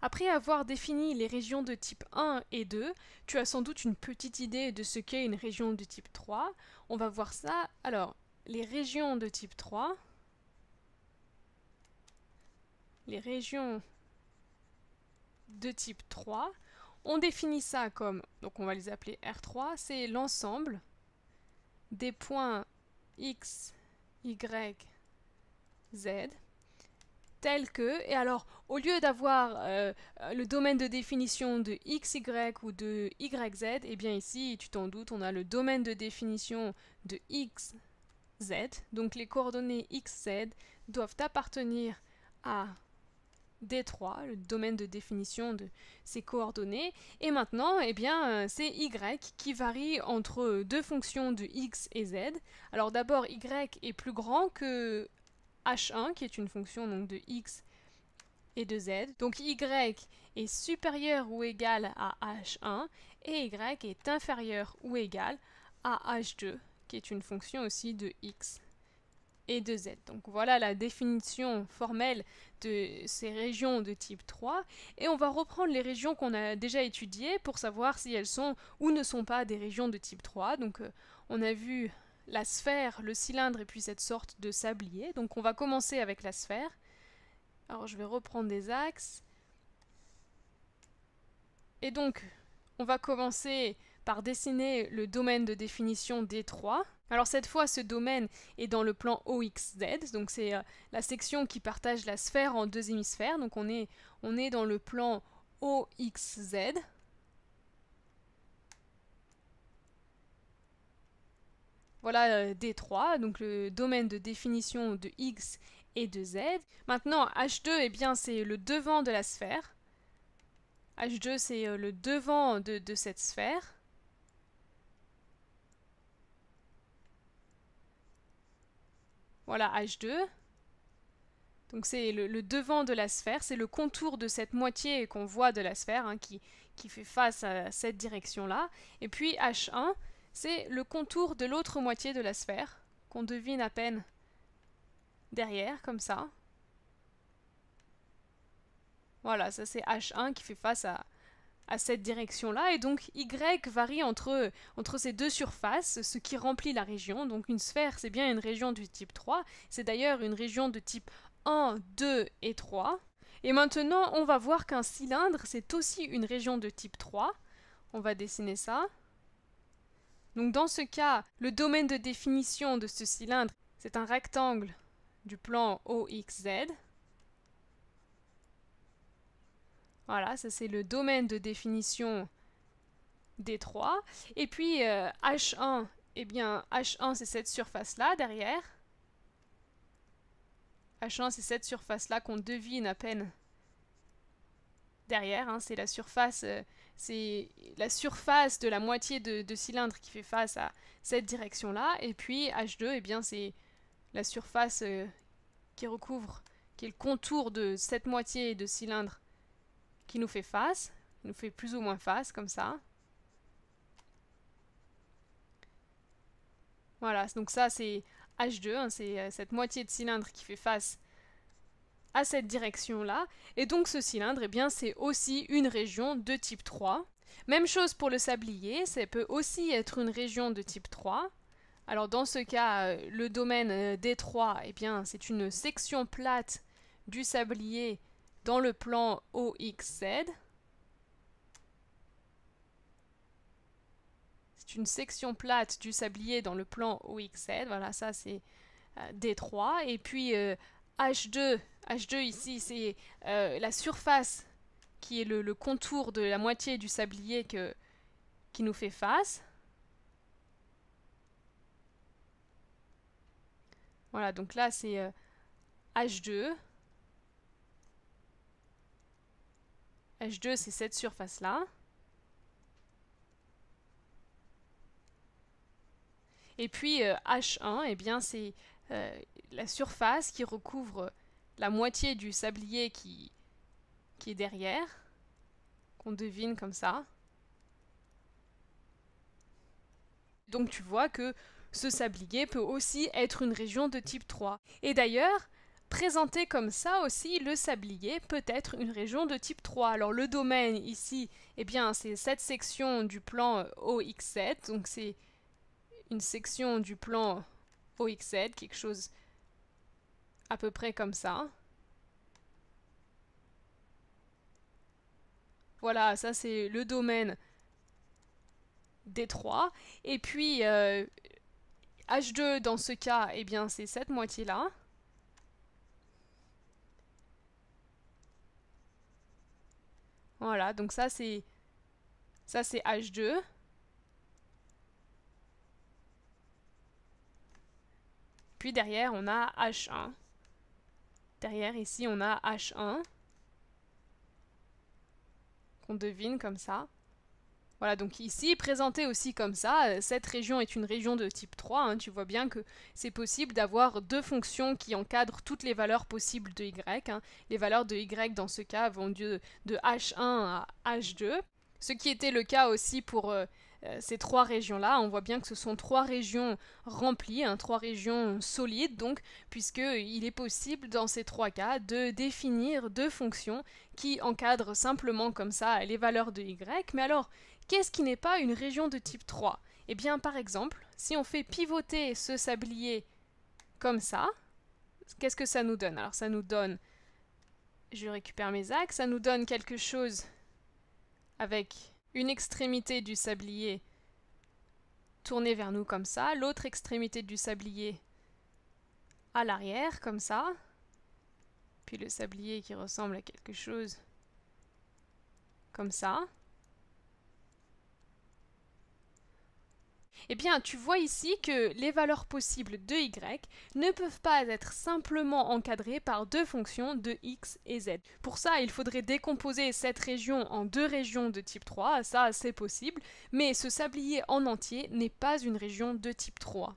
Après avoir défini les régions de type 1 et 2, tu as sans doute une petite idée de ce qu'est une région de type 3. On va voir ça. Alors, les régions de type 3, les régions de type 3, on définit ça comme, donc on va les appeler R3, c'est l'ensemble des points X, Y, Z tel que, et alors au lieu d'avoir euh, le domaine de définition de x, y ou de y, z, et eh bien ici, tu t'en doutes, on a le domaine de définition de x, z, donc les coordonnées x, z doivent appartenir à D3, le domaine de définition de ces coordonnées, et maintenant, et eh bien, euh, c'est y qui varie entre deux fonctions de x et z. Alors d'abord, y est plus grand que h1 qui est une fonction donc de x et de z. Donc y est supérieur ou égal à h1 et y est inférieur ou égal à h2 qui est une fonction aussi de x et de z. Donc voilà la définition formelle de ces régions de type 3 et on va reprendre les régions qu'on a déjà étudiées pour savoir si elles sont ou ne sont pas des régions de type 3. Donc euh, on a vu la sphère, le cylindre et puis cette sorte de sablier. Donc on va commencer avec la sphère. Alors je vais reprendre des axes. Et donc on va commencer par dessiner le domaine de définition D3. Alors cette fois ce domaine est dans le plan OXZ, donc c'est euh, la section qui partage la sphère en deux hémisphères. Donc on est, on est dans le plan OXZ. voilà euh, D3, donc le domaine de définition de X et de Z. Maintenant, H2, eh bien, c'est le devant de la sphère. H2, c'est euh, le devant de, cette sphère. Voilà H2. Donc c'est le, devant de la sphère, c'est le contour de cette moitié qu'on voit de la sphère hein, qui fait face à cette direction-là. Et puis H1, c'est le contour de l'autre moitié de la sphère, qu'on devine à peine derrière, comme ça. Voilà, ça c'est H1 qui fait face à, à cette direction-là, et donc Y varie entre, entre ces deux surfaces, ce qui remplit la région. Donc une sphère, c'est bien une région du type 3, c'est d'ailleurs une région de type 1, 2 et 3. Et maintenant, on va voir qu'un cylindre, c'est aussi une région de type 3. On va dessiner ça. Donc dans ce cas, le domaine de définition de ce cylindre, c'est un rectangle du plan OXZ. Voilà, ça c'est le domaine de définition D3. Et puis H1, euh, eh bien H1 c'est cette surface-là derrière. H1 c'est cette surface-là qu'on devine à peine derrière, hein. c'est la surface euh, c'est la surface de la moitié de, cylindre qui fait face à cette direction-là. Et puis H2, eh bien, c'est la surface euh, qui recouvre, qui est le contour de cette moitié de cylindre qui nous fait face, nous fait plus ou moins face, comme ça. Voilà, donc ça c'est H2, hein, c'est euh, cette moitié de cylindre qui fait face à cette direction-là, et donc ce cylindre, et eh bien, c'est aussi une région de type 3. Même chose pour le sablier, ça peut aussi être une région de type 3. Alors dans ce cas, euh, le domaine euh, D3, et eh bien, c'est une section plate du sablier dans le plan OXZ. C'est une section plate du sablier dans le plan OXZ. Voilà, ça c'est euh, D3. Et puis H2 H2 ici, c'est euh, la surface qui est le, contour de la moitié du sablier qui nous fait face. Voilà, donc là c'est H2. Euh, H2 c'est cette surface-là. Et puis H1, euh, eh bien c'est la surface qui recouvre la moitié du sablier qui, qui est derrière, qu'on devine comme ça. Donc tu vois que ce sablier peut aussi être une région de type 3. Et d'ailleurs, présenté comme ça aussi, le sablier peut être une région de type 3. Alors le domaine ici, eh bien c'est cette section du plan OX7, donc c'est une section du plan OX7, quelque chose à peu près comme ça. Voilà, ça c'est le domaine D3. Et puis, H2 euh, dans ce cas, eh bien c'est cette moitié-là. Voilà, donc ça c'est ça c'est H2. Puis derrière, on a H1. Derrière, ici, on a H1. Qu'on devine comme ça. Voilà, donc ici, présenté aussi comme ça, euh, cette région est une région de type 3. Hein. tu vois bien que c'est possible d'avoir deux fonctions qui encadrent toutes les valeurs possibles de y. Hein. Les valeurs de y, dans ce cas, vont de, h1 à h2. Ce qui était le cas aussi pour... Euh, euh, ces trois régions-là. On voit bien que ce sont trois régions remplies, hein, trois régions solides, donc, puisqu'il est possible dans ces trois cas de définir deux fonctions qui encadrent simplement comme ça les valeurs de y. Mais alors, qu'est-ce qui n'est pas une région de type 3 Eh bien, par exemple, si on fait pivoter ce sablier comme ça, qu'est-ce que ça nous donne Alors, ça nous donne. Je récupère mes axes, ça nous donne quelque chose avec une extrémité du sablier tournée vers nous comme ça, l'autre extrémité du sablier à l'arrière comme ça, puis le sablier qui ressemble à quelque chose comme ça. eh bien tu vois ici que les valeurs possibles de y ne peuvent pas être simplement encadrées par deux fonctions de x et z. Pour ça, il faudrait décomposer cette région en deux régions de type 3, ça c'est possible, mais ce sablier en entier n'est pas une région de type 3.